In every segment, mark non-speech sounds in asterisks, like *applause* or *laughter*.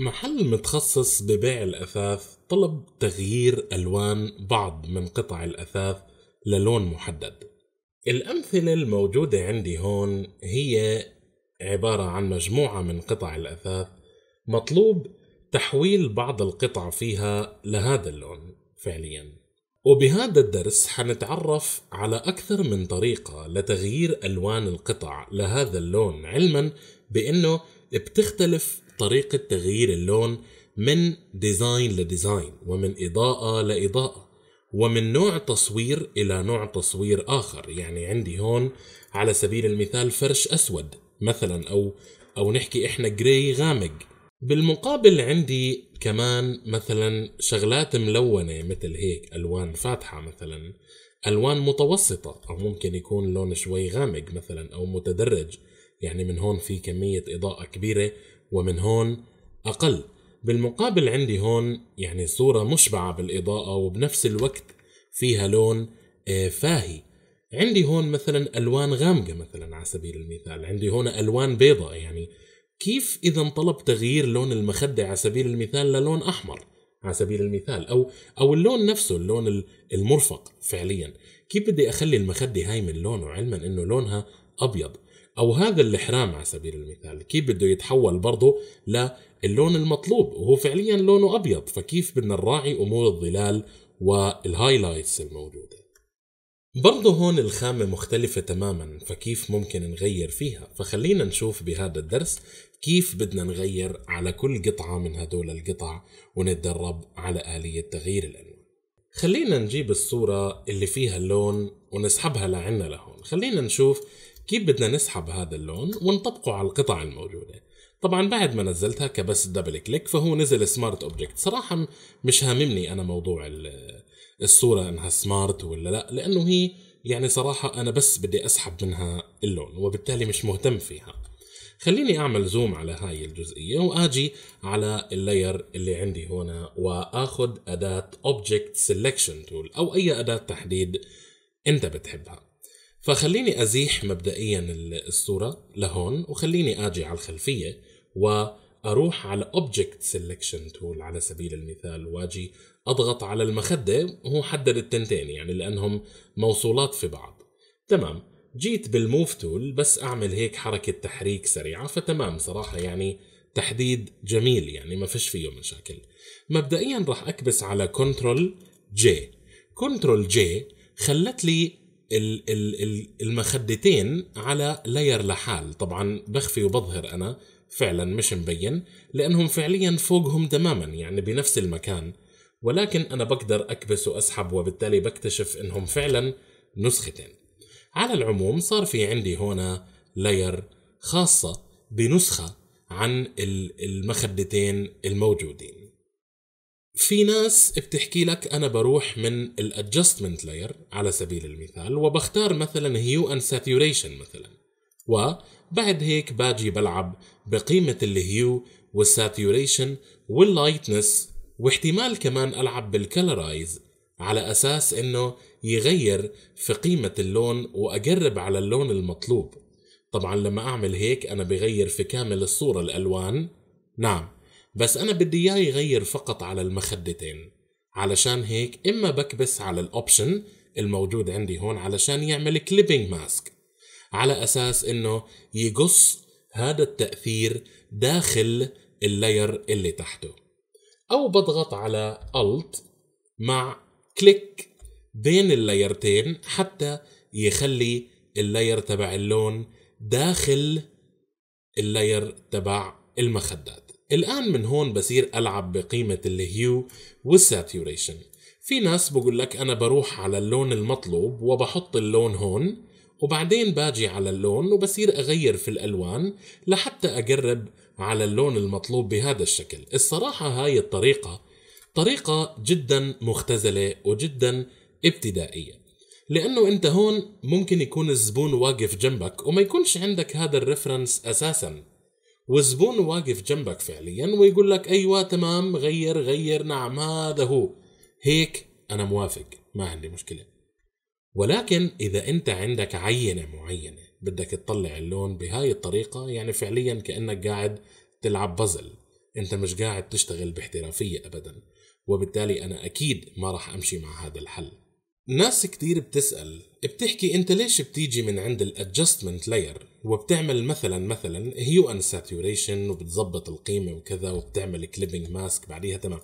محل متخصص ببيع الأثاث طلب تغيير ألوان بعض من قطع الأثاث للون محدد الأمثلة الموجودة عندي هون هي عبارة عن مجموعة من قطع الأثاث مطلوب تحويل بعض القطع فيها لهذا اللون فعليا وبهذا الدرس حنتعرف على أكثر من طريقة لتغيير ألوان القطع لهذا اللون علما بأنه بتختلف طريقة تغيير اللون من ديزاين لديزاين ومن إضاءة لإضاءة ومن نوع تصوير إلى نوع تصوير آخر يعني عندي هون على سبيل المثال فرش أسود مثلا أو أو نحكي إحنا جراي غامق بالمقابل عندي كمان مثلا شغلات ملونة مثل هيك ألوان فاتحة مثلا ألوان متوسطة أو ممكن يكون لون شوي غامق مثلا أو متدرج يعني من هون في كمية إضاءة كبيرة ومن هون أقل بالمقابل عندي هون يعني صورة مشبعة بالإضاءة وبنفس الوقت فيها لون آه، فاهي عندي هون مثلا ألوان غامقة مثلا على سبيل المثال عندي هون ألوان بيضاء يعني كيف إذا طلب تغيير لون المخدة على سبيل المثال للون أحمر على سبيل المثال أو أو اللون نفسه اللون المرفق فعليا كيف بدي أخلي المخدة هاي من لونه علما أنه لونها أبيض او هذا الاحرام على سبيل المثال كيف بده يتحول برضه للون المطلوب وهو فعليا لونه ابيض فكيف بدنا نراعي امور الظلال والهايلايتس الموجوده برضه هون الخامة مختلفة تماما فكيف ممكن نغير فيها فخلينا نشوف بهذا الدرس كيف بدنا نغير على كل قطعة من هدول القطع ونتدرب على آلية تغيير الألوان خلينا نجيب الصورة اللي فيها اللون ونسحبها لعنا لهون خلينا نشوف كيف بدنا نسحب هذا اللون ونطبقه على القطع الموجودة طبعا بعد ما نزلتها كبس دبل كليك فهو نزل سمارت اوبجكت صراحة مش هاممني انا موضوع الصورة انها سمارت ولا لا لانه هي يعني صراحة انا بس بدي اسحب منها اللون وبالتالي مش مهتم فيها خليني اعمل زوم على هاي الجزئية واجي على اللاير اللي عندي هنا واخد اداة اوبجكت سيلكشن تول او اي اداة تحديد انت بتحبها فخليني أزيح مبدئيا الصورة لهون وخليني أجي على الخلفية وأروح على Object Selection Tool على سبيل المثال واجي أضغط على المخدة هو حدد التنتين يعني لأنهم موصولات في بعض تمام جيت بالموف تول بس أعمل هيك حركة تحريك سريعة فتمام صراحة يعني تحديد جميل يعني ما فيش فيه مشاكل مبدئيا راح أكبس على كنترول جي كنترول جي خلت لي المخدتين على لاير لحال طبعا بخفي وبظهر انا فعلا مش مبين لانهم فعليا فوقهم تماما يعني بنفس المكان ولكن انا بقدر اكبس واسحب وبالتالي بكتشف انهم فعلا نسختين على العموم صار في عندي هنا لاير خاصة بنسخة عن المخدتين الموجودين في ناس بتحكي لك انا بروح من الادجستمنت لاير على سبيل المثال وبختار مثلا هيو ان ساتيوريشن مثلا وبعد هيك باجي بلعب بقيمه الهيو والساتيوريشن واللايتنس واحتمال كمان العب بالكلرايز على اساس انه يغير في قيمه اللون واقرب على اللون المطلوب طبعا لما اعمل هيك انا بغير في كامل الصوره الالوان نعم بس أنا بدي إياه يغير فقط على المخدتين علشان هيك إما بكبس على الأوبشن الموجود عندي هون علشان يعمل كليبنج ماسك على أساس إنه يقص هذا التأثير داخل اللاير اللي تحته أو بضغط على الت مع كليك بين اللايرتين حتى يخلي اللاير تبع اللون داخل اللاير تبع المخدات الآن من هون بصير ألعب بقيمة الهيو والساتيوريشن في ناس بقول لك أنا بروح على اللون المطلوب وبحط اللون هون وبعدين باجي على اللون وبصير أغير في الألوان لحتى أقرب على اللون المطلوب بهذا الشكل الصراحة هاي الطريقة طريقة جدا مختزلة وجدا ابتدائية لأنه أنت هون ممكن يكون الزبون واقف جنبك وما يكونش عندك هذا الرفرنس أساساً والزبون واقف جنبك فعليا ويقول لك ايوه تمام غير غير نعم هذا هو هيك انا موافق ما عندي مشكله ولكن اذا انت عندك عينه معينه بدك تطلع اللون بهاي الطريقه يعني فعليا كانك قاعد تلعب بازل انت مش قاعد تشتغل باحترافيه ابدا وبالتالي انا اكيد ما راح امشي مع هذا الحل ناس كتير بتسأل بتحكي انت ليش بتيجي من عند الادجستمنت لاير وبتعمل مثلا مثلا هيو ان ساتوريشن وبتظبط القيمة وكذا وبتعمل كليبنج ماسك بعديها تمام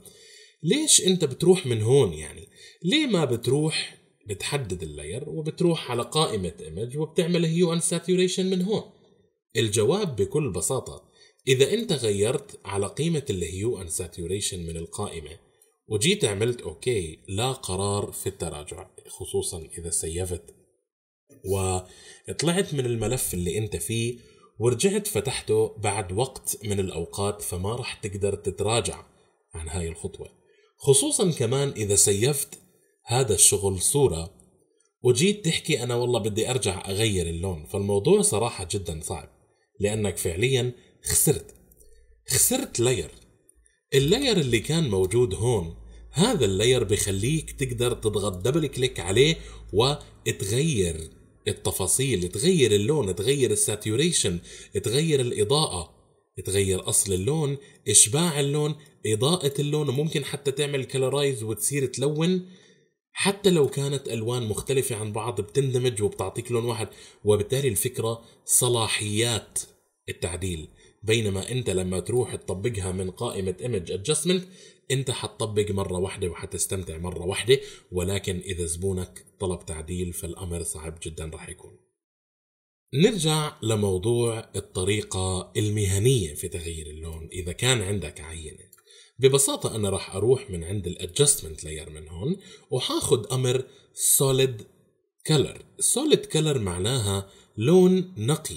ليش انت بتروح من هون يعني ليه ما بتروح بتحدد اللاير وبتروح على قائمة ايمج وبتعمل هيو ان ساتوريشن من هون الجواب بكل بساطة إذا أنت غيرت على قيمة الهيو أن ساتوريشن من القائمة وجيت عملت اوكي لا قرار في التراجع خصوصا اذا سيفت وطلعت من الملف اللي انت فيه ورجعت فتحته بعد وقت من الاوقات فما راح تقدر تتراجع عن هاي الخطوه خصوصا كمان اذا سيفت هذا الشغل صوره وجيت تحكي انا والله بدي ارجع اغير اللون فالموضوع صراحه جدا صعب لانك فعليا خسرت خسرت لاير اللاير اللي كان موجود هون هذا اللاير بخليك تقدر تضغط دبل كليك عليه وتغير التفاصيل تغير اللون تغير الساتوريشن تغير الإضاءة تغير أصل اللون إشباع اللون إضاءة اللون وممكن حتى تعمل كلرايز وتصير تلون حتى لو كانت ألوان مختلفة عن بعض بتندمج وبتعطيك لون واحد وبالتالي الفكرة صلاحيات التعديل بينما انت لما تروح تطبقها من قائمة image adjustment انت حتطبق مرة واحدة وحتستمتع مرة واحدة ولكن اذا زبونك طلب تعديل فالامر صعب جدا راح يكون نرجع لموضوع الطريقة المهنية في تغيير اللون إذا كان عندك عينة ببساطة أنا راح أروح من عند الادجستمنت لاير من هون وحاخد أمر solid color solid color معناها لون نقي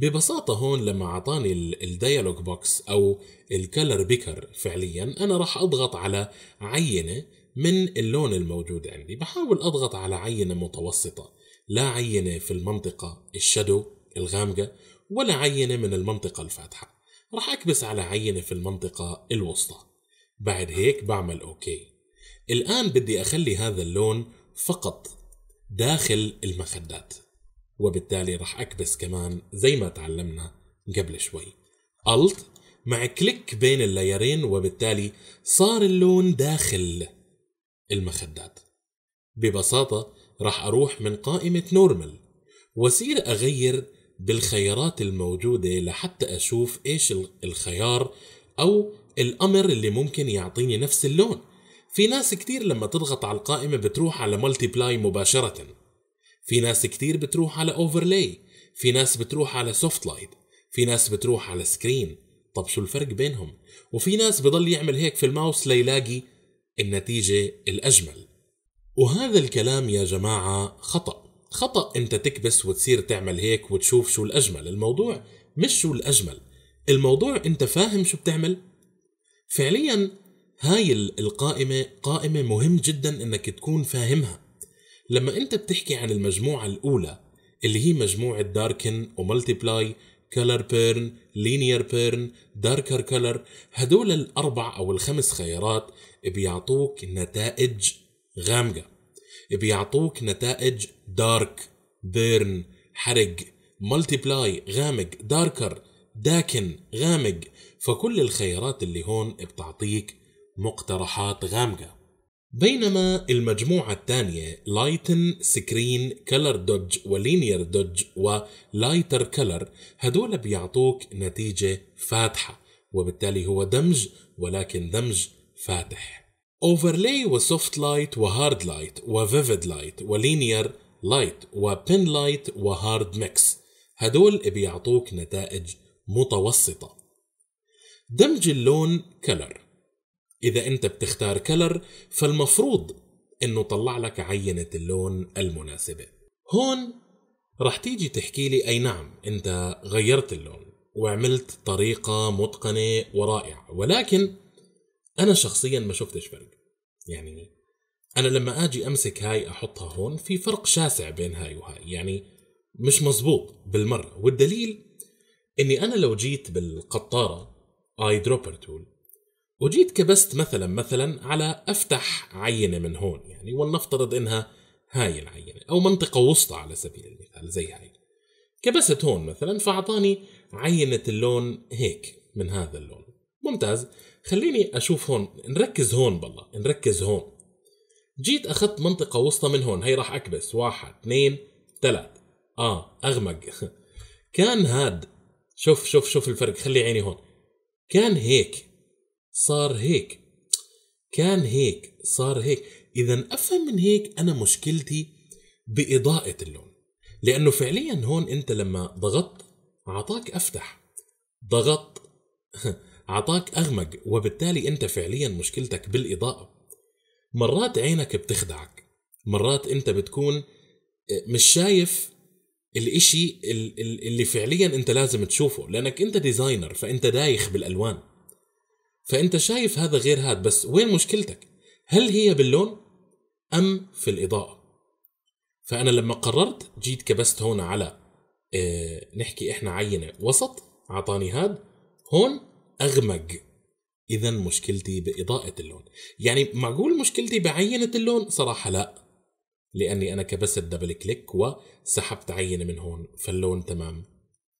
ببساطة هون لما أعطاني الديالوج بوكس أو الكلر بيكر فعليا أنا راح أضغط على عينة من اللون الموجود عندي بحاول أضغط على عينة متوسطة لا عينة في المنطقة الشادو الغامقة ولا عينة من المنطقة الفاتحة راح أكبس على عينة في المنطقة الوسطى بعد هيك بعمل أوكي الآن بدي أخلي هذا اللون فقط داخل المخدات وبالتالي راح اكبس كمان زي ما تعلمنا قبل شوي الت مع كليك بين اللايرين وبالتالي صار اللون داخل المخدات ببساطة راح أروح من قائمة نورمال وأصير أغير بالخيارات الموجودة لحتى أشوف إيش الخيار أو الأمر اللي ممكن يعطيني نفس اللون في ناس كتير لما تضغط على القائمة بتروح على ملتي بلاي مباشرةً في ناس كتير بتروح على اوفرلاي في ناس بتروح على سوفت لايت في ناس بتروح على سكرين طب شو الفرق بينهم وفي ناس بضل يعمل هيك في الماوس ليلاقي النتيجة الأجمل وهذا الكلام يا جماعة خطأ خطأ أنت تكبس وتصير تعمل هيك وتشوف شو الأجمل الموضوع مش شو الأجمل الموضوع أنت فاهم شو بتعمل فعليا هاي القائمة قائمة مهم جدا أنك تكون فاهمها لما انت بتحكي عن المجموعه الاولى اللي هي مجموعه داركن وملتيبلاي كالر كلر بيرن لينير بيرن داركر كلر هدول الاربع او الخمس خيارات بيعطوك نتائج غامقه بيعطوك نتائج دارك بيرن حرق ملتيبلاي غامق داركر داكن غامق فكل الخيارات اللي هون بتعطيك مقترحات غامقه بينما المجموعة الثانية لايتن سكرين كلر دوج ولينير دوج ولايتر كلر هدول بيعطوك نتيجة فاتحة وبالتالي هو دمج ولكن دمج فاتح اوفرلاي وسوفت لايت وهارد لايت وفيفيد لايت ولينير لايت وبين لايت وهارد ميكس هدول بيعطوك نتائج متوسطة دمج اللون كلر إذا أنت بتختار كلر فالمفروض أنه طلع لك عينة اللون المناسبة هون رح تيجي تحكي لي أي نعم أنت غيرت اللون وعملت طريقة متقنة ورائعة ولكن أنا شخصيا ما شفتش فرق يعني أنا لما أجي أمسك هاي أحطها هون في فرق شاسع بين هاي وهاي يعني مش مزبوط بالمرة والدليل أني أنا لو جيت بالقطارة آي دروبر تول وجيت كبست مثلا مثلا على افتح عينه من هون يعني ولنفترض انها هاي العينه او منطقه وسطى على سبيل المثال زي هاي كبست هون مثلا فاعطاني عينه اللون هيك من هذا اللون ممتاز خليني اشوف هون نركز هون بالله نركز هون جيت اخذت منطقه وسطى من هون هي راح اكبس واحد اثنين ثلاث اه اغمق *laughs* كان هاد شوف شوف شوف الفرق خلي عيني هون كان هيك صار هيك كان هيك صار هيك اذا افهم من هيك انا مشكلتي باضاءه اللون لانه فعليا هون انت لما ضغطت اعطاك افتح ضغط *laughs* اعطاك اغمق وبالتالي انت فعليا مشكلتك بالاضاءه مرات عينك بتخدعك مرات انت بتكون آه، مش شايف الاشي اللي فعليا انت لازم تشوفه لانك انت ديزاينر فانت دايخ بالالوان فانت شايف هذا غير هذا بس وين مشكلتك هل هي باللون ام في الاضاءه فانا لما قررت جيت كبست هون على اه نحكي احنا عينه وسط اعطاني هاد هون اغمق اذا مشكلتي باضاءه اللون يعني معقول مشكلتي بعينه اللون صراحه لا لاني انا كبست دبل كليك وسحبت عينه من هون فاللون تمام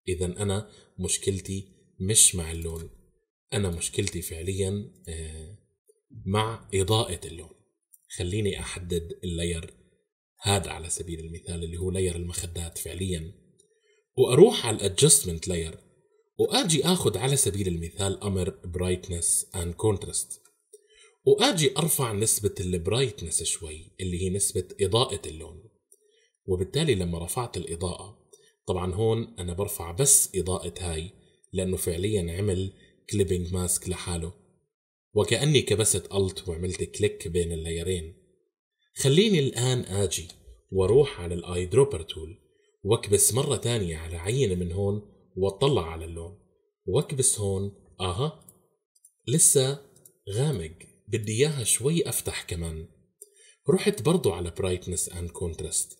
اذا انا مشكلتي مش مع اللون انا مشكلتي فعليا آه، مع اضاءه اللون خليني احدد اللاير هذا على سبيل المثال اللي هو لاير المخدات فعليا واروح على الادجستمنت لاير واجي اخذ على سبيل المثال امر برايتنس اند كونتراست واجي ارفع نسبه البرايتنس شوي اللي هي نسبه اضاءه اللون وبالتالي لما رفعت الاضاءه طبعا هون انا برفع بس اضاءه هاي لانه فعليا عمل كليبنج ماسك لحاله وكأني كبست ألت وعملت كليك بين اللايرين خليني الآن آجي واروح على الاي دروبر تول واكبس مرة تانية على عينة من هون واطلع على اللون واكبس هون اها لسه غامق بدي اياها شوي افتح كمان رحت برضو على برايتنس اند كونترست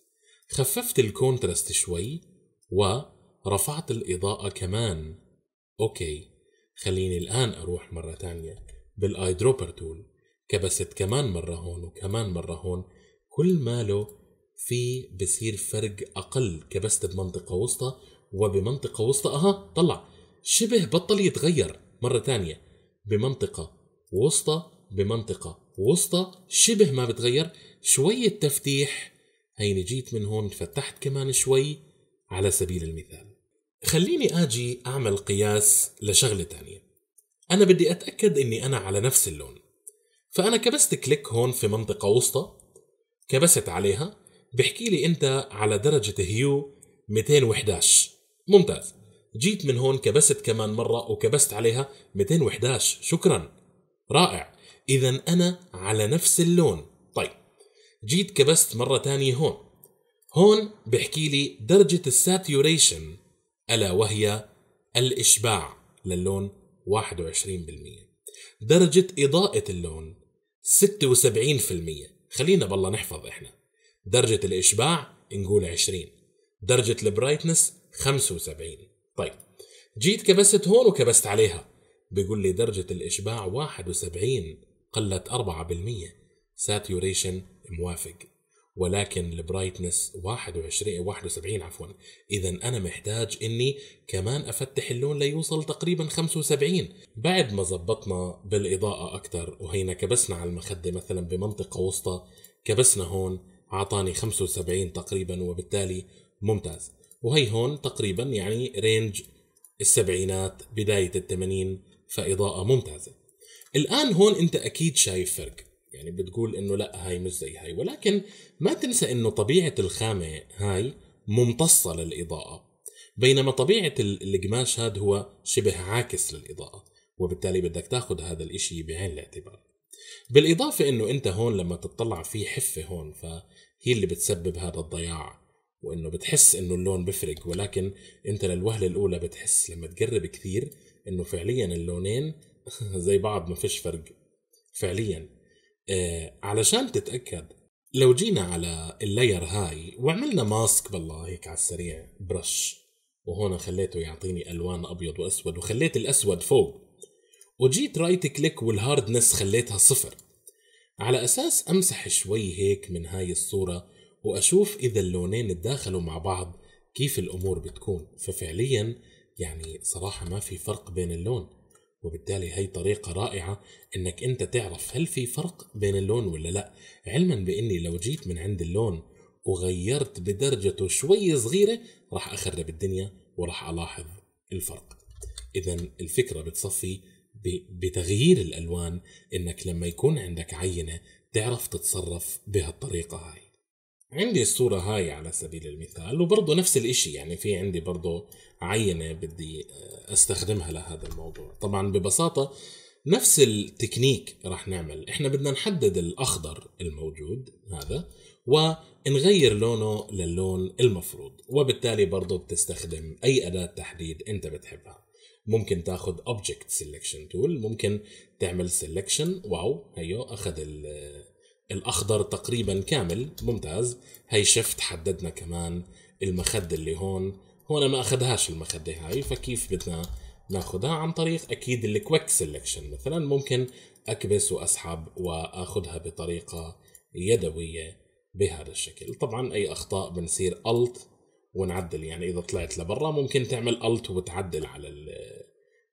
خففت الكونترست شوي ورفعت الإضاءة كمان اوكي خليني الآن أروح مرة تانية بالآي دروبر تول كبست كمان مرة هون وكمان مرة هون كل ماله في بصير فرق أقل كبست بمنطقة وسطى وبمنطقة وسطى أها طلع شبه بطل يتغير مرة تانية بمنطقة وسطى بمنطقة وسطى شبه ما بتغير شوية تفتيح هيني جيت من هون فتحت كمان شوي على سبيل المثال خليني أجي أعمل قياس لشغلة تانية أنا بدي أتأكد إني أنا على نفس اللون فأنا كبست كليك هون في منطقة وسطى كبست عليها بحكي لي أنت على درجة هيو 211 ممتاز جيت من هون كبست كمان مرة وكبست عليها 211 شكرا رائع إذا أنا على نفس اللون طيب جيت كبست مرة تانية هون هون بحكي لي درجة الساتيوريشن ألا وهي الإشباع للون 21% درجة إضاءة اللون 76% خلينا بالله نحفظ إحنا درجة الإشباع نقول 20 درجة البرايتنس 75 طيب جيت كبست هون وكبست عليها بيقول لي درجة الإشباع 71 قلت 4% ساتيوريشن موافق ولكن البرايتنس 21 71 عفوا اذا انا محتاج اني كمان افتح اللون ليوصل تقريبا 75 بعد ما زبطنا بالاضاءه اكثر وهينا كبسنا على المخده مثلا بمنطقه وسطى كبسنا هون اعطاني 75 تقريبا وبالتالي ممتاز وهي هون تقريبا يعني رينج السبعينات بدايه الثمانين فاضاءه ممتازه الان هون انت اكيد شايف فرق يعني بتقول انه لا هاي مش زي هاي ولكن ما تنسى انه طبيعه الخامه هاي ممتصه للاضاءه بينما طبيعه القماش هذا هو شبه عاكس للاضاءه وبالتالي بدك تاخذ هذا الاشي بعين الاعتبار بالاضافه انه انت هون لما تطلع في حفه هون فهي اللي بتسبب هذا الضياع وانه بتحس انه اللون بفرق ولكن انت للوهله الاولى بتحس لما تقرب كثير انه فعليا اللونين *laughs* زي بعض ما فيش فرق فعليا آه، علشان تتاكد لو جينا على اللاير هاي وعملنا ماسك بالله هيك على السريع برش وهون خليته يعطيني الوان ابيض واسود وخليت الاسود فوق وجيت رايت كليك والهاردنس خليتها صفر على اساس امسح شوي هيك من هاي الصوره واشوف اذا اللونين تداخلوا مع بعض كيف الامور بتكون ففعليا يعني صراحه ما في فرق بين اللون وبالتالي هي طريقة رائعة انك انت تعرف هل في فرق بين اللون ولا لا علما باني لو جيت من عند اللون وغيرت بدرجته شوي صغيرة راح اخرب الدنيا وراح الاحظ الفرق اذا الفكرة بتصفي بتغيير الالوان انك لما يكون عندك عينة تعرف تتصرف بهالطريقة هاي عندي الصورة هاي على سبيل المثال وبرضه نفس الإشي يعني في عندي برضه عينة بدي استخدمها لهذا الموضوع طبعا ببساطة نفس التكنيك رح نعمل احنا بدنا نحدد الأخضر الموجود هذا ونغير لونه للون المفروض وبالتالي برضه بتستخدم أي أداة تحديد أنت بتحبها ممكن تاخذ Object Selection Tool ممكن تعمل Selection واو هيو أخذ الاخضر تقريبا كامل ممتاز هي شفت حددنا كمان المخده اللي هون هون ما اخذهاش المخده هاي فكيف بدنا ناخذها عن طريق اكيد الكويك سيلكشن مثلا ممكن اكبس واسحب واخذها بطريقه يدويه بهذا الشكل طبعا اي اخطاء بنصير الت ونعدل يعني اذا طلعت لبرا ممكن تعمل الت وتعدل على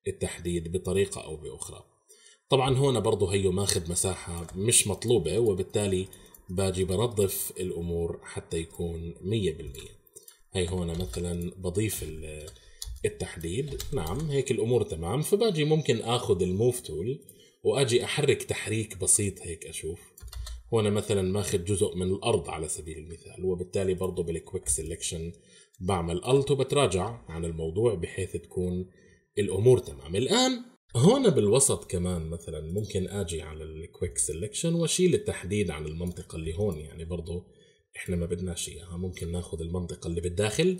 التحديد بطريقه او باخرى طبعا هون برضه هيو ماخذ مساحة مش مطلوبة وبالتالي باجي بنظف الأمور حتى يكون 100% هي هون مثلا بضيف التحديد نعم هيك الأمور تمام فباجي ممكن أخذ الموف تول وأجي أحرك تحريك بسيط هيك أشوف هون مثلا ماخذ جزء من الأرض على سبيل المثال وبالتالي برضه بالكويك سيلكشن بعمل ألت وبتراجع عن الموضوع بحيث تكون الأمور تمام الآن هون بالوسط كمان مثلا ممكن اجي على الكويك سيلكشن واشيل التحديد عن المنطقه اللي هون يعني برضه احنا ما بدناش اياها ممكن ناخذ المنطقه اللي بالداخل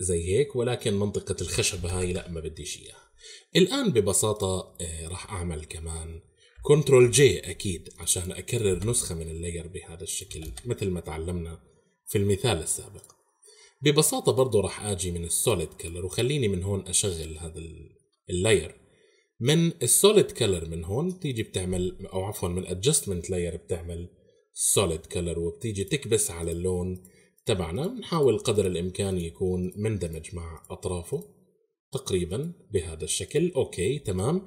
زي هيك ولكن منطقه الخشب هاي لا ما بديش اياها الان ببساطه آه، راح اعمل كمان كنترول جي اكيد عشان اكرر نسخه من اللاير بهذا الشكل مثل ما تعلمنا في المثال السابق ببساطه برضه راح اجي من السوليد كلر وخليني من هون اشغل هذا اللاير من السوليد كلر من هون بتيجي بتعمل او عفوا من ادجستمنت لاير بتعمل سوليد كلر وبتيجي تكبس على اللون تبعنا بنحاول قدر الامكان يكون مندمج مع اطرافه تقريبا بهذا الشكل اوكي تمام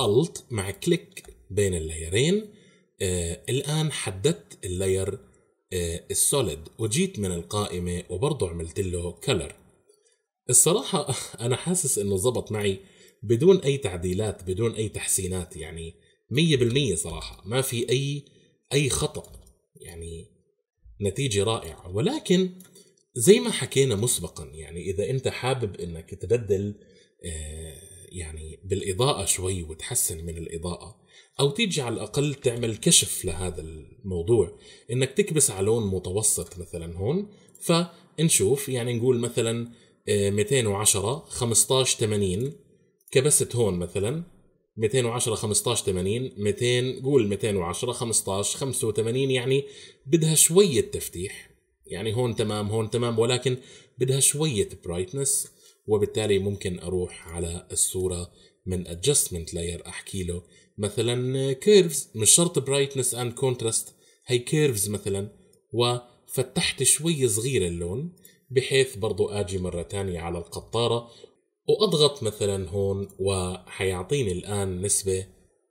الت مع كليك بين اللايرين آه الان حددت اللاير آه السوليد وجيت من القائمه وبرضه عملت له كلر الصراحه *laughs* انا حاسس انه زبط معي بدون اي تعديلات بدون اي تحسينات يعني 100% صراحه ما في اي اي خطا يعني نتيجه رائعه ولكن زي ما حكينا مسبقا يعني اذا انت حابب انك تبدل آه، يعني بالاضاءه شوي وتحسن من الاضاءه او تيجي على الاقل تعمل كشف لهذا الموضوع انك تكبس على لون متوسط مثلا هون فنشوف يعني نقول مثلا 210 15 80 كبست هون مثلا 210 15 80 200 قول 210 15 85 يعني بدها شوية تفتيح يعني هون تمام هون تمام ولكن بدها شوية برايتنس وبالتالي ممكن أروح على الصورة من ادجستمنت لاير أحكي له مثلا كيرفز مش شرط برايتنس اند كونتراست هي كيرفز مثلا وفتحت شوي صغير اللون بحيث برضو أجي مرة تانية على القطارة واضغط مثلا هون وحيعطيني الان نسبه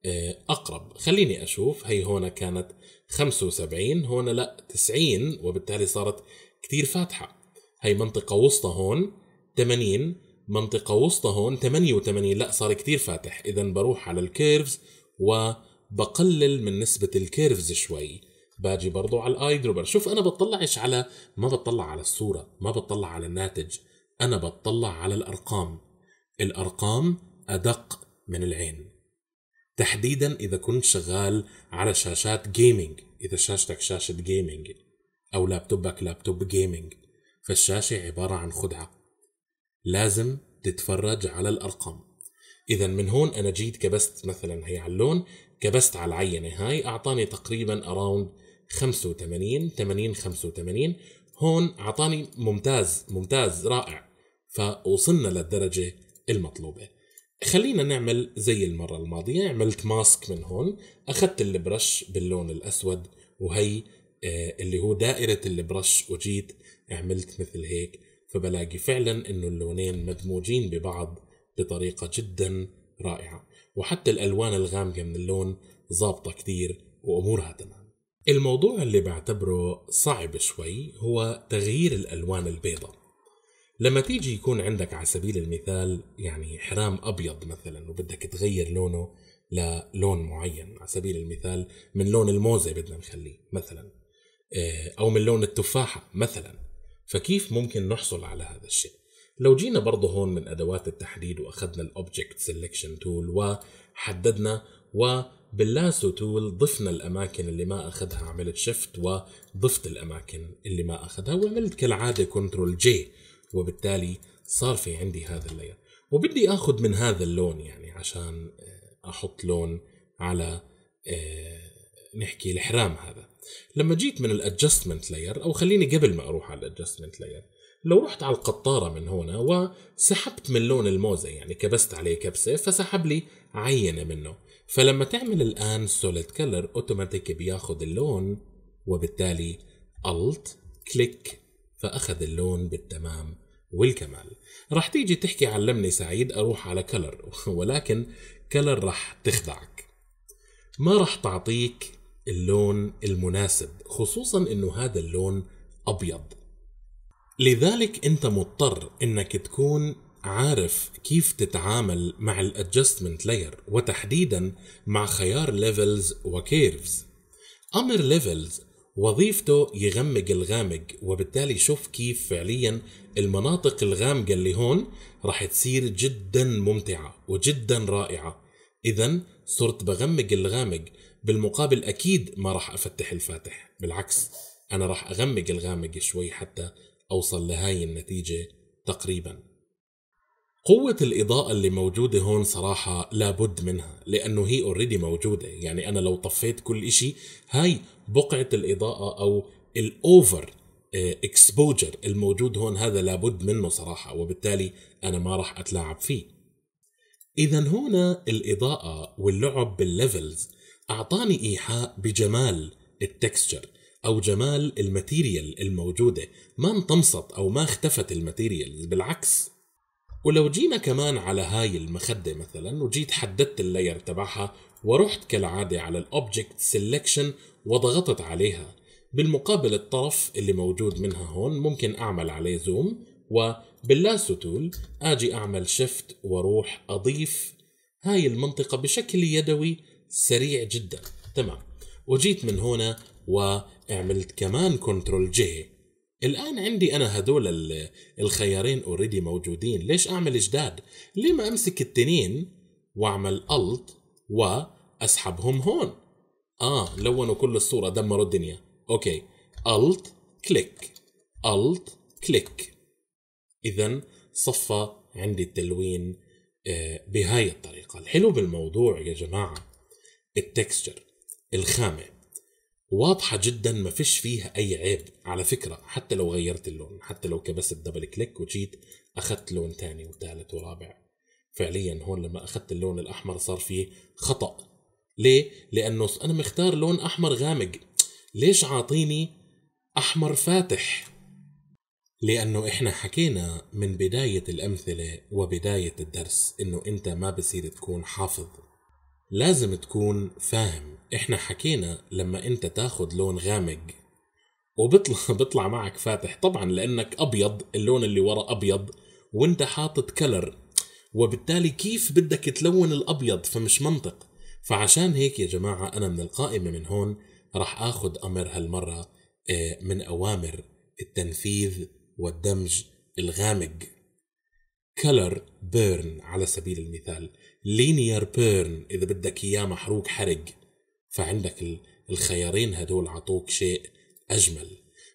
آه، اقرب خليني اشوف هي هون كانت 75 هون لا 90 وبالتالي صارت كتير فاتحه هي منطقه وسطى هون 80 منطقه وسطى هون 88 لا صار كتير فاتح اذا بروح على الكيرفز وبقلل من نسبه الكيرفز شوي باجي برضو على الاي دروبر شوف انا بطلعش على ما بطلع على الصوره ما بطلع على الناتج انا بطلع على الارقام الأرقام أدق من العين تحديدا إذا كنت شغال على شاشات جيمنج إذا شاشتك شاشة جيمنج أو لابتوبك لابتوب جيمنج فالشاشة عبارة عن خدعة لازم تتفرج على الأرقام إذا من هون أنا جيت كبست مثلا هي على اللون كبست على العينة هاي أعطاني تقريبا أراوند 85 80 85 هون أعطاني ممتاز ممتاز رائع فوصلنا للدرجة المطلوبة خلينا نعمل زي المرة الماضية عملت ماسك من هون أخذت البرش باللون الأسود وهي آه، اللي هو دائرة البرش وجيت عملت مثل هيك فبلاقي فعلا انه اللونين مدموجين ببعض بطريقة جدا رائعة وحتى الألوان الغامقة من اللون ظابطة كتير وأمورها تمام الموضوع اللي بعتبره صعب شوي هو تغيير الألوان البيضاء لما تيجي يكون عندك على سبيل المثال يعني حرام ابيض مثلا وبدك تغير لونه للون معين على سبيل المثال من لون الموزه بدنا نخليه مثلا آه، او من لون التفاحه مثلا فكيف ممكن نحصل على هذا الشيء لو جينا برضه هون من ادوات التحديد واخذنا الاوبجكت سيلكشن تول وحددنا وباللاسو تول ضفنا الاماكن اللي ما اخذها عملت شيفت وضفت الاماكن اللي ما اخذها وعملت كالعاده كنترول جي وبالتالي صار في عندي هذا اللير وبدي اخذ من هذا اللون يعني عشان آه، احط لون على آه، نحكي الحرام هذا لما جيت من الادجستمنت لاير او خليني قبل ما اروح على الادجستمنت لاير لو رحت على القطارة من هنا وسحبت من لون الموزة يعني كبست عليه كبسة فسحب لي عينة منه فلما تعمل الآن سوليد كلر أوتوماتيك بياخذ اللون وبالتالي ألت كليك فأخذ اللون بالتمام والكمال رح تيجي تحكي علمني سعيد أروح على كلر *laughs* ولكن كلر رح تخدعك ما رح تعطيك اللون المناسب خصوصا أنه هذا اللون أبيض لذلك أنت مضطر أنك تكون عارف كيف تتعامل مع الادجستمنت لاير وتحديدا مع خيار ليفلز وكيرفز امر ليفلز وظيفته يغمق الغامق وبالتالي شوف كيف فعليا المناطق الغامقة اللي هون راح تصير جدا ممتعة وجدا رائعة إذا صرت بغمق الغامق بالمقابل أكيد ما راح أفتح الفاتح بالعكس أنا راح أغمق الغامق شوي حتى أوصل لهاي النتيجة تقريباً قوة الإضاءة اللي موجودة هون صراحة لابد منها لأنه هي اوريدي موجودة يعني أنا لو طفيت كل إشي هاي بقعة الإضاءة أو الأوفر اكسبوجر آه، الموجود هون هذا لابد منه صراحة وبالتالي أنا ما راح أتلاعب فيه إذا هنا الإضاءة واللعب بالليفلز أعطاني إيحاء بجمال التكستشر أو جمال الماتيريال الموجودة ما انطمست أو ما اختفت الماتيريالز بالعكس ولو جينا كمان على هاي المخدة مثلا وجيت حددت اللاير تبعها ورحت كالعادة على الاوبجكت سيلكشن وضغطت عليها بالمقابل الطرف اللي موجود منها هون ممكن اعمل عليه زوم وباللاسو تول اجي اعمل شيفت واروح اضيف هاي المنطقة بشكل يدوي سريع جدا تمام وجيت من هنا وعملت كمان كنترول جي الان عندي انا هذول الخيارين اوريدي موجودين ليش اعمل جداد ليه ما امسك التنين واعمل الت واسحبهم هون اه لونوا كل الصوره دمروا الدنيا اوكي الت كليك الت كليك اذا صفى عندي التلوين آه، بهاي الطريقه الحلو بالموضوع يا جماعه التكستشر الخامه واضحه جدا ما فيش فيها اي عيب على فكره حتى لو غيرت اللون حتى لو كبست دبل كليك وجيت اخذت لون ثاني وثالث ورابع فعليا هون لما اخذت اللون الاحمر صار فيه خطا ليه لانه انا مختار لون احمر غامق ليش عاطيني احمر فاتح لانه احنا حكينا من بدايه الامثله وبدايه الدرس انه انت ما بصير تكون حافظ لازم تكون فاهم احنا حكينا لما انت تاخذ لون غامق وبطلع *laughs* بطلع معك فاتح طبعا لانك ابيض اللون اللي ورا ابيض وانت حاطط كلر وبالتالي كيف بدك تلون الابيض فمش منطق فعشان هيك يا جماعه انا من القائمه من هون راح اخذ امر هالمره آه، من اوامر التنفيذ والدمج الغامق كلر بيرن على سبيل المثال لينير بيرن اذا بدك اياه محروق حرق فعندك الخيارين هدول عطوك شيء أجمل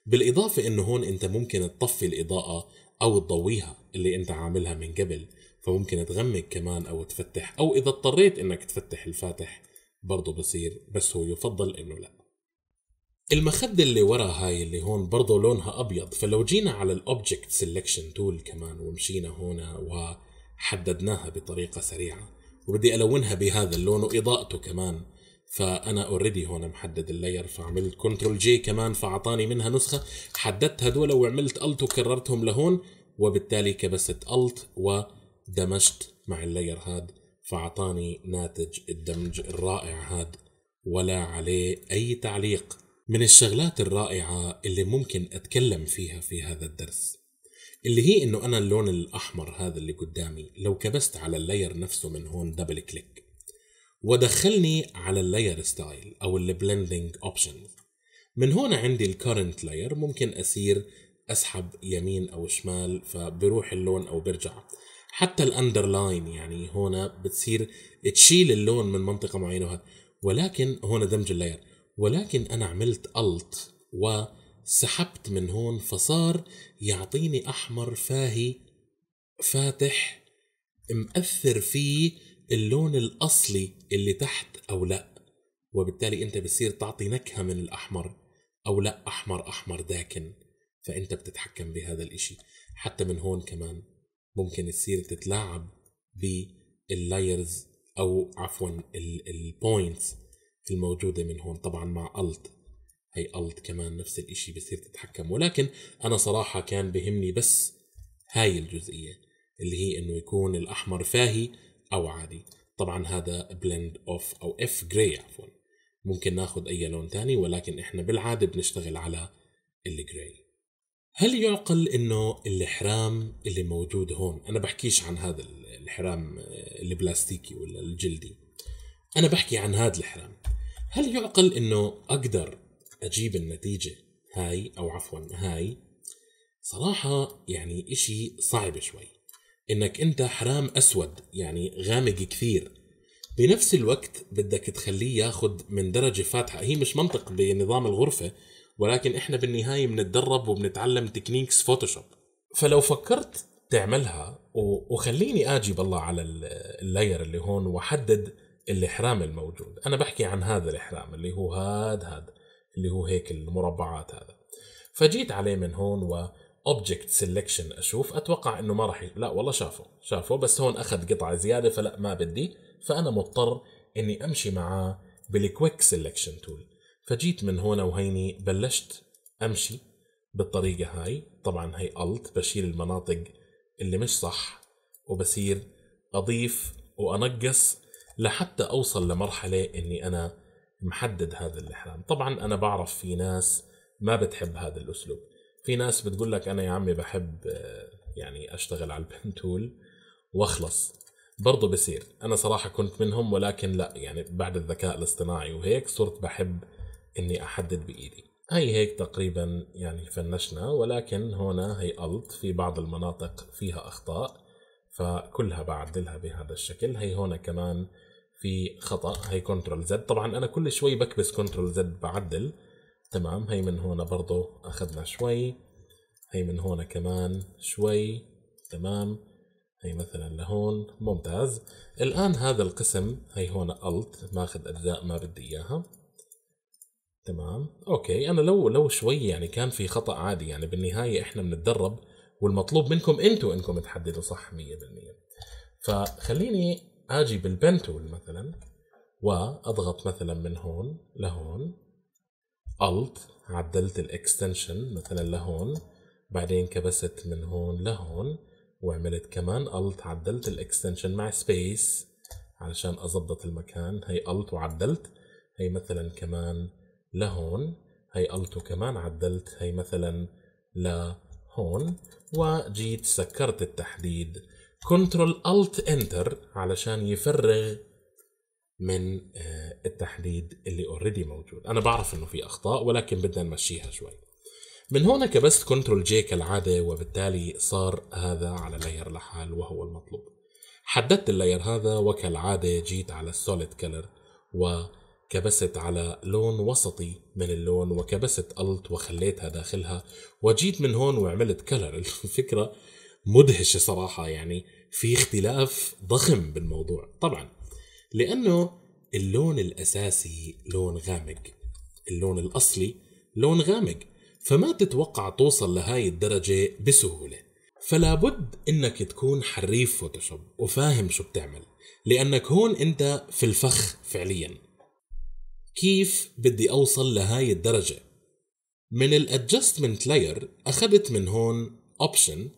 بالإضافة إنه هون أنت ممكن تطفي الإضاءة أو تضويها اللي أنت عاملها من قبل فممكن تغمق كمان أو تفتح أو إذا اضطريت إنك تفتح الفاتح برضه بصير بس هو يفضل إنه لأ المخدة اللي ورا هاي اللي هون برضه لونها أبيض فلو جينا على الأوبجكت سيلكشن تول كمان ومشينا هنا وحددناها بطريقة سريعة وبدي ألونها بهذا اللون وإضاءته كمان فانا اوريدي هون محدد اللاير فعملت كنترول جي كمان فاعطاني منها نسخه حددت هدول وعملت الت وكررتهم لهون وبالتالي كبست الت ودمجت مع اللاير هاد فاعطاني ناتج الدمج الرائع هاد ولا عليه اي تعليق من الشغلات الرائعه اللي ممكن اتكلم فيها في هذا الدرس اللي هي انه انا اللون الاحمر هذا اللي قدامي لو كبست على اللاير نفسه من هون دبل كليك ودخلني على اللاير ستايل او البلندنج اوبشن من هون عندي الكرنت لاير ممكن اسير اسحب يمين او شمال فبروح اللون او برجع حتى الاندرلاين يعني هون بتصير تشيل اللون من منطقه معينه ولكن هون دمج اللاير ولكن انا عملت الت وسحبت من هون فصار يعطيني احمر فاهي فاتح مأثر فيه اللون الأصلي اللي تحت أو لا وبالتالي أنت بتصير تعطي نكهة من الأحمر أو لا أحمر أحمر داكن فأنت بتتحكم بهذا الإشي حتى من هون كمان ممكن تصير تتلاعب باللايرز أو عفوا البوينتس الموجودة من هون طبعا مع ألت هي ألت كمان نفس الإشي بصير تتحكم ولكن أنا صراحة كان بهمني بس هاي الجزئية اللي هي إنه يكون الأحمر فاهي او عادي طبعا هذا بلند اوف او اف جراي عفوا ممكن ناخذ اي لون ثاني ولكن احنا بالعاده بنشتغل على الجراي هل يعقل انه الحرام اللي موجود هون انا بحكيش عن هذا الحرام آه، البلاستيكي ولا الجلدي انا بحكي عن هذا الحرام هل يعقل انه اقدر اجيب النتيجه هاي او عفوا هاي صراحه يعني اشي صعب شوي انك انت حرام اسود يعني غامق كثير بنفس الوقت بدك تخليه ياخذ من درجه فاتحه هي مش منطق بنظام الغرفه ولكن احنا بالنهايه بنتدرب وبنتعلم تكنيكس فوتوشوب فلو فكرت تعملها وخليني اجي بالله على اللاير اللي هون واحدد الاحرام الموجود انا بحكي عن هذا الاحرام اللي هو هاد هاد اللي هو هيك المربعات هذا فجيت عليه من هون و... اوبجكت سيلكشن اشوف اتوقع انه ما راح لا والله شافه شافه بس هون اخذ قطعه زياده فلا ما بدي فانا مضطر اني امشي معاه بالكويك سيلكشن تول فجيت من هنا وهيني بلشت امشي بالطريقه هاي طبعا هي الت بشيل المناطق اللي مش صح وبصير اضيف وانقص لحتى اوصل لمرحله اني انا محدد هذا الاحلام طبعا انا بعرف في ناس ما بتحب هذا الاسلوب في ناس بتقول لك انا يا عمي بحب آه، يعني اشتغل على البنتول واخلص برضه بصير انا صراحه كنت منهم ولكن لا يعني بعد الذكاء الاصطناعي وهيك صرت بحب اني احدد بايدي هي هيك تقريبا يعني فنشنا ولكن هنا هي ألت في بعض المناطق فيها أخطاء فكلها بعدلها بهذا الشكل هي هنا كمان في خطأ هي كنترول زد طبعا أنا كل شوي بكبس كنترول زد بعدل تمام هي من هون برضو أخذنا شوي هي من هون كمان شوي تمام هي مثلا لهون ممتاز الآن هذا القسم هي هون ألت ماخذ أجزاء ما بدي إياها تمام أوكي أنا لو لو شوي يعني كان في خطأ عادي يعني بالنهاية إحنا بنتدرب والمطلوب منكم انتم إنكم تحددوا صح 100% فخليني أجي بالبنتول مثلا وأضغط مثلا من هون لهون Alt عدلت الاكستنشن مثلا لهون بعدين كبست من هون لهون وعملت كمان Alt عدلت الاكستنشن مع سبيس علشان أظبط المكان هي Alt وعدلت هي مثلا كمان لهون هي Alt وكمان عدلت هي مثلا لهون وجيت سكرت التحديد كنترول Alt Enter علشان يفرغ من آه، التحديد اللي اوريدي موجود انا بعرف انه في اخطاء ولكن بدنا نمشيها شوي من هون كبست كنترول جي كالعاده وبالتالي صار هذا على لاير لحال وهو المطلوب حددت اللاير هذا وكالعاده جيت على السوليد كلر وكبست على لون وسطي من اللون وكبست الت وخليتها داخلها وجيت من هون وعملت كلر *laughs* الفكره مدهشه صراحه يعني في اختلاف ضخم بالموضوع طبعا لأنه اللون الأساسي لون غامق اللون الأصلي لون غامق فما تتوقع توصل لهاي الدرجة بسهولة فلا بد انك تكون حريف فوتوشوب وفاهم شو بتعمل لانك هون انت في الفخ فعليا كيف بدي اوصل لهاي الدرجة من الادجستمنت لاير اخذت من هون اوبشن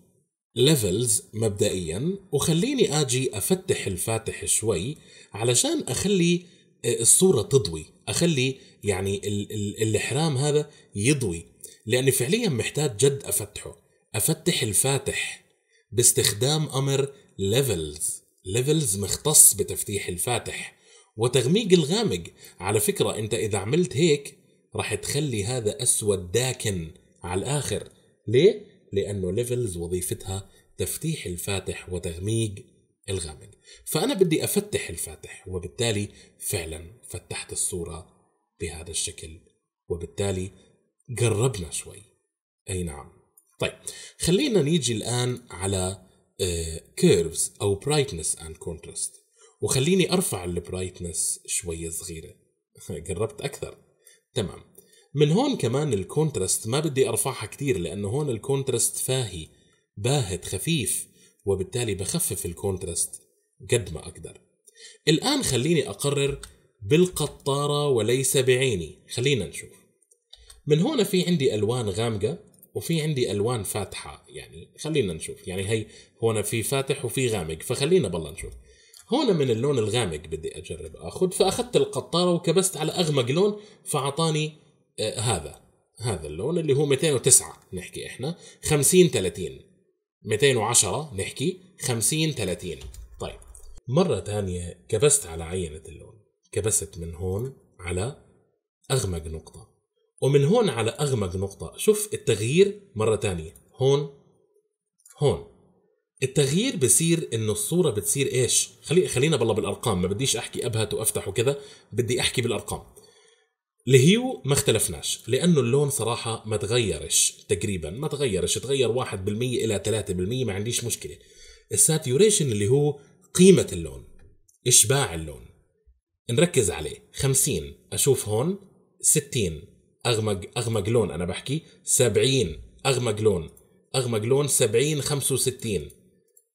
ليفلز مبدئيا وخليني اجي افتح الفاتح شوي علشان اخلي آه، الصوره تضوي اخلي يعني ال ال الاحرام هذا يضوي لاني فعليا محتاج جد افتحه افتح الفاتح باستخدام امر ليفلز ليفلز مختص بتفتيح الفاتح وتغميق الغامق على فكره انت اذا عملت هيك راح تخلي هذا اسود داكن على الاخر ليه لأنه ليفلز وظيفتها تفتيح الفاتح وتغميق الغامق فأنا بدي أفتح الفاتح وبالتالي فعلا فتحت الصورة بهذا الشكل وبالتالي قربنا شوي أي نعم طيب خلينا نيجي الآن على كيرفز آه، أو برايتنس أند كونتراست وخليني أرفع البرايتنس شوية صغيرة *laughs* قربت أكثر تمام من هون كمان الكونترست ما بدي ارفعها كتير لانه هون الكونترست فاهي باهت خفيف وبالتالي بخفف الكونترست قد ما اقدر الان خليني اقرر بالقطاره وليس بعيني خلينا نشوف من هون في عندي الوان غامقه وفي عندي الوان فاتحه يعني خلينا نشوف يعني هي هون في فاتح وفي غامق فخلينا بالله نشوف هون من اللون الغامق بدي اجرب اخذ فاخذت القطاره وكبست على اغمق لون فاعطاني آه، هذا هذا اللون اللي هو 209 نحكي احنا 50 30 210 نحكي 50 30 طيب مرة ثانية كبست على عينة اللون كبست من هون على أغمق نقطة ومن هون على أغمق نقطة شوف التغيير مرة ثانية هون هون التغيير بصير انه الصوره بتصير ايش خلي خلينا بالله بالارقام ما بديش احكي ابهت وافتح وكذا بدي احكي بالارقام الهيو ما اختلفناش لانه اللون صراحه ما تغيرش تقريبا ما تغيرش تغير 1% الى 3% ما عنديش مشكله الساتيوريشن اللي هو قيمه اللون اشباع اللون نركز عليه 50 اشوف هون 60 اغمق اغمق لون انا بحكي 70 اغمق لون اغمق لون 70 65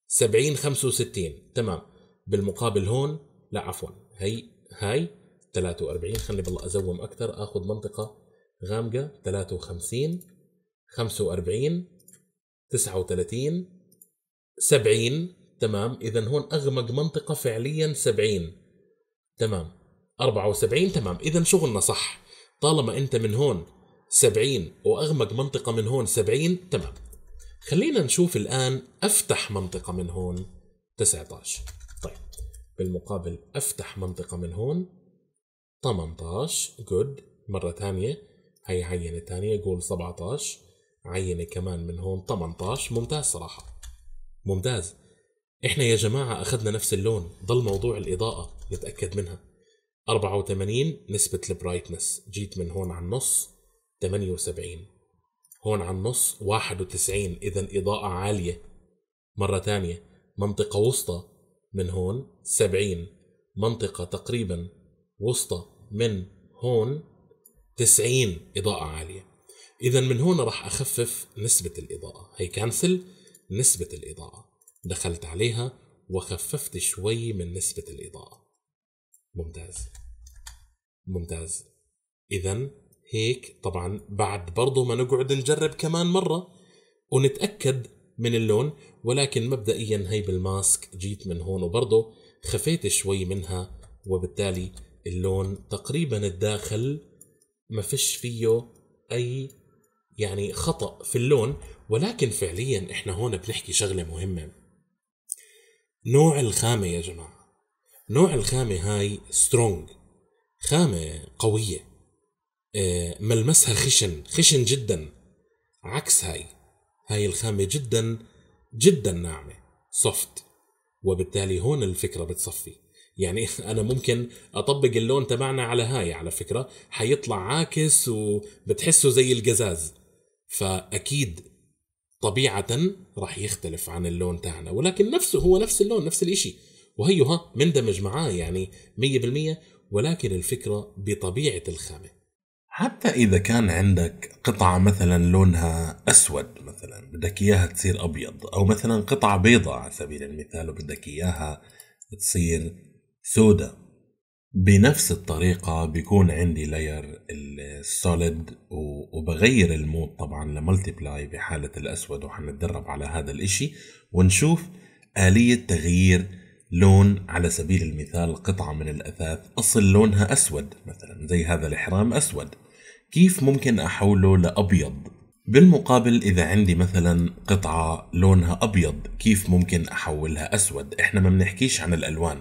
70 65 تمام بالمقابل هون لا عفوا هي هاي 43 خلي بالله ازوم اكثر اخذ منطقه غامقه 53 45 39 70 تمام اذا هون اغمق منطقه فعليا 70 تمام 74 تمام اذا شغلنا صح طالما انت من هون 70 واغمق منطقه من هون 70 تمام خلينا نشوف الان افتح منطقه من هون 19 طيب بالمقابل افتح منطقه من هون 18 جود مرة ثانية هي عينة ثانية قول 17 عينة كمان من هون 18 ممتاز صراحة ممتاز احنا يا جماعة اخذنا نفس اللون ضل موضوع الاضاءة نتأكد منها 84 نسبة البرايتنس جيت من هون على النص 78 هون على النص 91 اذا اضاءة عالية مرة ثانية منطقة وسطى من هون 70 منطقة تقريبا وسطى من هون 90 إضاءة عالية إذا من هون راح أخفف نسبة الإضاءة هي كانسل نسبة الإضاءة دخلت عليها وخففت شوي من نسبة الإضاءة ممتاز ممتاز إذا هيك طبعا بعد برضو ما نقعد نجرب كمان مرة ونتأكد من اللون ولكن مبدئيا هي بالماسك جيت من هون وبرضه خفيت شوي منها وبالتالي اللون تقريبا الداخل ما فيش فيه اي يعني خطا في اللون ولكن فعليا احنا هون بنحكي شغله مهمه نوع الخامه يا جماعه نوع الخامه هاي سترونج خامه قويه آه، ملمسها خشن خشن جدا عكس هاي هاي الخامة جدا جدا ناعمة سوفت وبالتالي هون الفكرة بتصفي يعني *laughs* انا ممكن اطبق اللون تبعنا على هاي على فكره حيطلع عاكس وبتحسه زي القزاز فاكيد طبيعه راح يختلف عن اللون تاعنا ولكن نفسه هو نفس اللون نفس الإشي وهيها مندمج معاه يعني 100% ولكن الفكره بطبيعه الخامه حتى اذا كان عندك قطعه مثلا لونها اسود مثلا بدك اياها تصير ابيض او مثلا قطعه بيضاء على سبيل المثال وبدك اياها تصير سودا بنفس الطريقة بيكون عندي لاير السوليد وبغير المود طبعا لملتي بحالة الأسود وحنتدرب على هذا الإشي ونشوف آلية تغيير لون على سبيل المثال قطعة من الأثاث أصل لونها أسود مثلا زي هذا الإحرام أسود كيف ممكن أحوله لأبيض بالمقابل إذا عندي مثلا قطعة لونها أبيض كيف ممكن أحولها أسود إحنا ما بنحكيش عن الألوان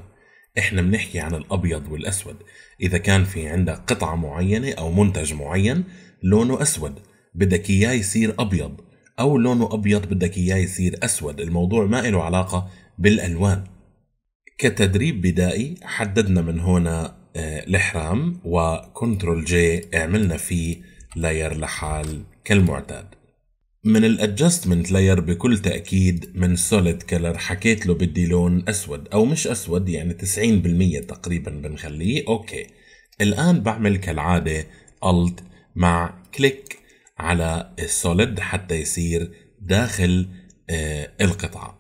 احنا بنحكي عن الابيض والاسود اذا كان في عندك قطعه معينه او منتج معين لونه اسود بدك اياه يصير ابيض او لونه ابيض بدك اياه يصير اسود الموضوع ما له علاقه بالالوان كتدريب بدائي حددنا من هنا آه، الاحرام وكنترول جي عملنا فيه لاير لحال كالمعتاد من الادجستمنت لاير بكل تاكيد من سوليد كلر حكيت له بدي لون اسود او مش اسود يعني 90% تقريبا بنخليه اوكي الان بعمل كالعاده الت مع كليك على السوليد حتى يصير داخل آه القطعه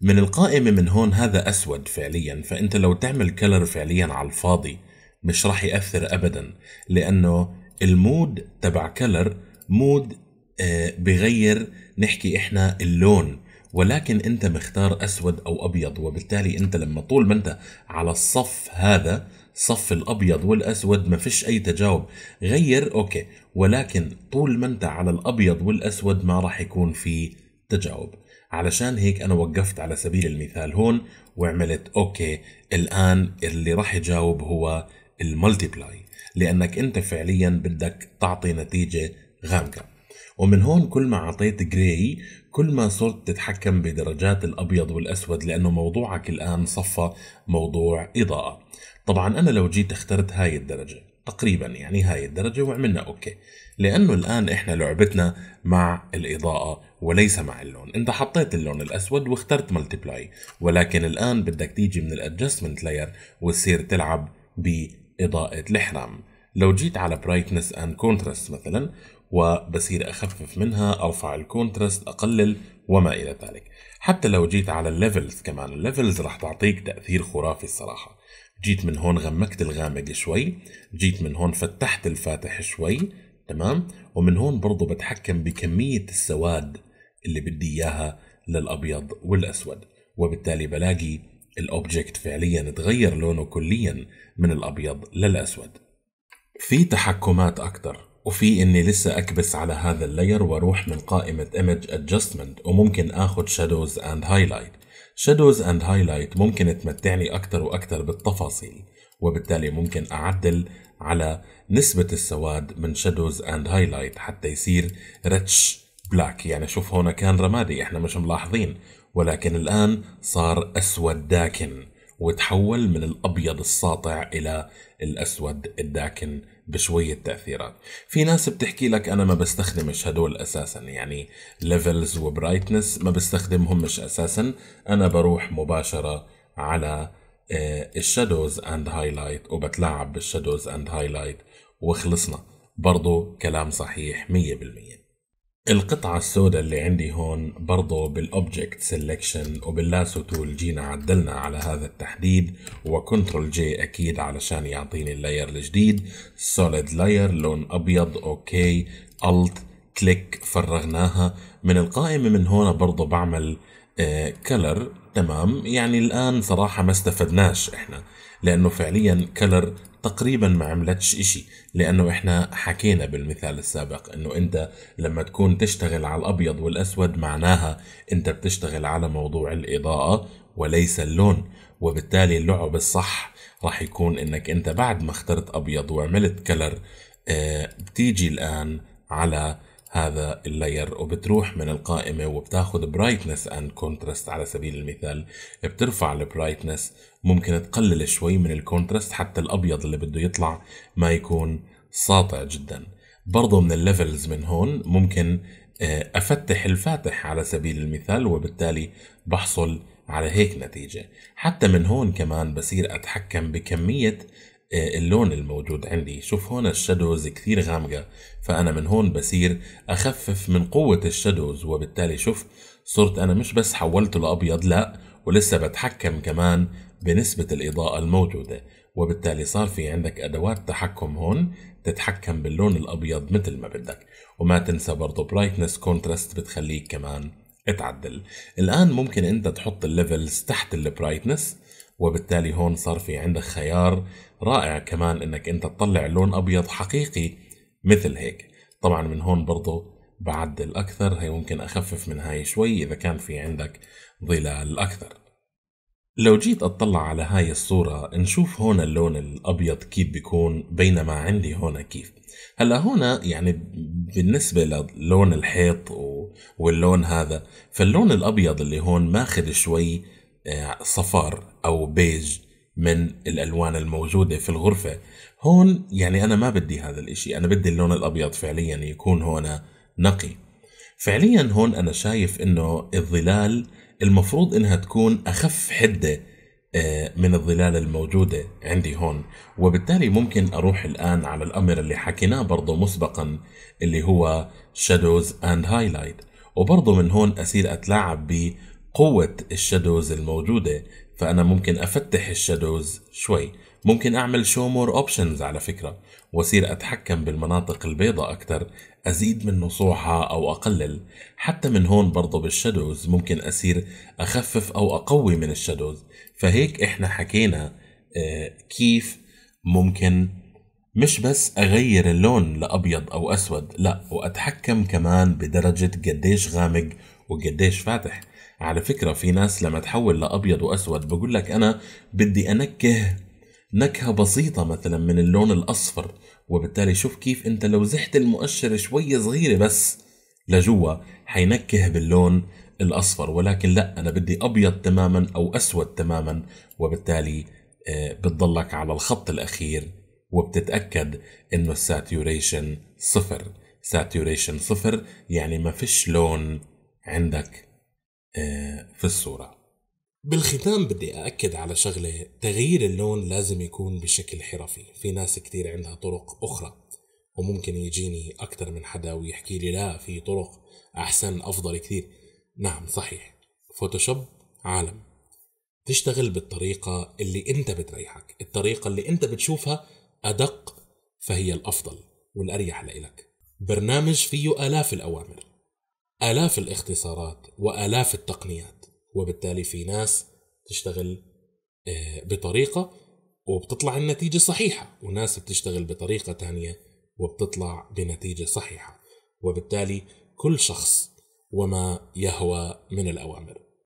من القائمه من هون هذا اسود فعليا فانت لو تعمل كلر فعليا على الفاضي مش راح ياثر ابدا لانه المود تبع كلر مود بغير نحكي احنا اللون ولكن انت مختار اسود او ابيض وبالتالي انت لما طول ما انت على الصف هذا صف الابيض والاسود ما فيش اي تجاوب غير اوكي ولكن طول ما انت على الابيض والاسود ما راح يكون في تجاوب علشان هيك انا وقفت على سبيل المثال هون وعملت اوكي الان اللي راح يجاوب هو الملتيبلاي لانك انت فعليا بدك تعطي نتيجه غامقه ومن هون كل ما عطيت جراي كل ما صرت تتحكم بدرجات الأبيض والأسود لأنه موضوعك الآن صفى موضوع إضاءة طبعا أنا لو جيت اخترت هاي الدرجة تقريبا يعني هاي الدرجة وعملنا أوكي لأنه الآن إحنا لعبتنا مع الإضاءة وليس مع اللون أنت حطيت اللون الأسود واخترت ملتبلاي ولكن الآن بدك تيجي من الأدجستمنت لاير وتصير تلعب بإضاءة الإحرام لو جيت على برايتنس اند كونتراست مثلا وبصير أخفف منها أرفع الكونترست أقلل وما إلى ذلك حتى لو جيت على الليفلز كمان الليفلز راح تعطيك تأثير خرافي الصراحة جيت من هون غمكت الغامق شوي جيت من هون فتحت الفاتح شوي تمام ومن هون برضو بتحكم بكمية السواد اللي بدي إياها للأبيض والأسود وبالتالي بلاقي الأوبجكت فعليا تغير لونه كليا من الأبيض للأسود في تحكمات اكثر وفي اني لسه اكبس على هذا اللاير واروح من قائمة image adjustment وممكن اخذ shadows and highlight shadows and highlight ممكن تمتعني اكتر واكتر بالتفاصيل وبالتالي ممكن اعدل على نسبة السواد من shadows and highlight حتى يصير rich بلاك يعني شوف هون كان رمادي احنا مش ملاحظين ولكن الان صار اسود داكن وتحول من الابيض الساطع الى الاسود الداكن بشوية تأثيرات في ناس بتحكي لك أنا ما بستخدمش هدول أساسا يعني ليفلز وبرايتنس ما بستخدمهمش أساسا أنا بروح مباشرة على آه، الشادوز اند هايلايت وبتلعب بالشادوز اند هايلايت وخلصنا برضو كلام صحيح 100% القطعة السوداء اللي عندي هون برضو بالاوبجكت سيلكشن وباللاسو تول جينا عدلنا على هذا التحديد وكنترول جي اكيد علشان يعطيني اللاير الجديد سوليد لاير لون ابيض اوكي الت كليك فرغناها من القائمة من هون برضو بعمل كلر آه، تمام يعني الآن صراحة ما استفدناش إحنا لأنه فعليا كلر تقريبا ما عملتش إشي لأنه إحنا حكينا بالمثال السابق إنه أنت لما تكون تشتغل على الأبيض والأسود معناها أنت بتشتغل على موضوع الإضاءة وليس اللون وبالتالي اللعب الصح راح يكون إنك أنت بعد ما اخترت أبيض وعملت كلر آه، بتيجي الآن على هذا اللاير وبتروح من القائمة وبتاخذ برايتنس اند كونتراست على سبيل المثال بترفع البرايتنس ممكن تقلل شوي من الكونتراست حتى الأبيض اللي بده يطلع ما يكون ساطع جدا برضه من الليفلز من هون ممكن آه، أفتح الفاتح على سبيل المثال وبالتالي بحصل على هيك نتيجة حتى من هون كمان بصير أتحكم بكمية آه، اللون الموجود عندي شوف هون الشادوز كثير غامقة فأنا من هون بصير أخفف من قوة الشادوز وبالتالي شوف صرت أنا مش بس حولته لأبيض لا ولسه بتحكم كمان بنسبة الإضاءة الموجودة وبالتالي صار في عندك أدوات تحكم هون تتحكم باللون الأبيض مثل ما بدك وما تنسى برضه برايتنس كونتراست بتخليك كمان اتعدل الآن ممكن أنت تحط الليفلز تحت البرايتنس وبالتالي هون صار في عندك خيار رائع كمان انك انت تطلع لون ابيض حقيقي مثل هيك طبعا من هون برضه بعدل اكثر هي ممكن اخفف من هاي شوي اذا كان في عندك ظلال اكثر لو جيت اطلع على هاي الصورة نشوف هون اللون الابيض كيف بيكون بينما عندي هون كيف هلا هون يعني بالنسبة للون الحيط واللون هذا فاللون الابيض اللي هون ماخذ شوي صفار أو بيج من الألوان الموجودة في الغرفة هون يعني أنا ما بدي هذا الإشي أنا بدي اللون الأبيض فعليا يكون هون نقي فعليا هون أنا شايف إنه الظلال المفروض إنها تكون أخف حدة آه، من الظلال الموجودة عندي هون وبالتالي ممكن أروح الآن على الأمر اللي حكيناه برضه مسبقا اللي هو شادوز اند هايلايت وبرضه من هون أصير أتلاعب ب قوة الشادوز الموجودة فأنا ممكن أفتح الشادوز شوي ممكن أعمل شو مور أوبشنز على فكرة وأصير أتحكم بالمناطق البيضاء أكثر أزيد من نصوحها أو أقلل حتى من هون برضه بالشادوز ممكن أصير أخفف أو أقوي من الشادوز فهيك إحنا حكينا آه، كيف ممكن مش بس أغير اللون لأبيض أو أسود لا وأتحكم كمان بدرجة قديش غامق وقديش فاتح على فكرة في ناس لما تحول لأبيض وأسود بقول لك أنا بدي أنكه نكهة بسيطة مثلا من اللون الأصفر وبالتالي شوف كيف أنت لو زحت المؤشر شوية صغيرة بس لجوا حينكه باللون الأصفر ولكن لا أنا بدي أبيض تماما أو أسود تماما وبالتالي آه، بتضلك على الخط الأخير وبتتأكد أنه الساتيوريشن صفر ساتيوريشن صفر يعني ما فيش لون عندك آه، في الصورة بالختام بدي أأكد على شغلة تغيير اللون لازم يكون بشكل حرفي في ناس كتير عندها طرق أخرى وممكن يجيني أكثر من حدا ويحكي لي لا في طرق أحسن أفضل كثير نعم صحيح فوتوشوب عالم تشتغل بالطريقة اللي أنت بتريحك الطريقة اللي أنت بتشوفها أدق فهي الأفضل والأريح لإلك برنامج فيه آلاف الأوامر آلاف الاختصارات وآلاف التقنيات وبالتالي في ناس تشتغل آه، بطريقة وبتطلع النتيجة صحيحة وناس بتشتغل بطريقة تانية وبتطلع بنتيجة صحيحة وبالتالي كل شخص وما يهوى من الأوامر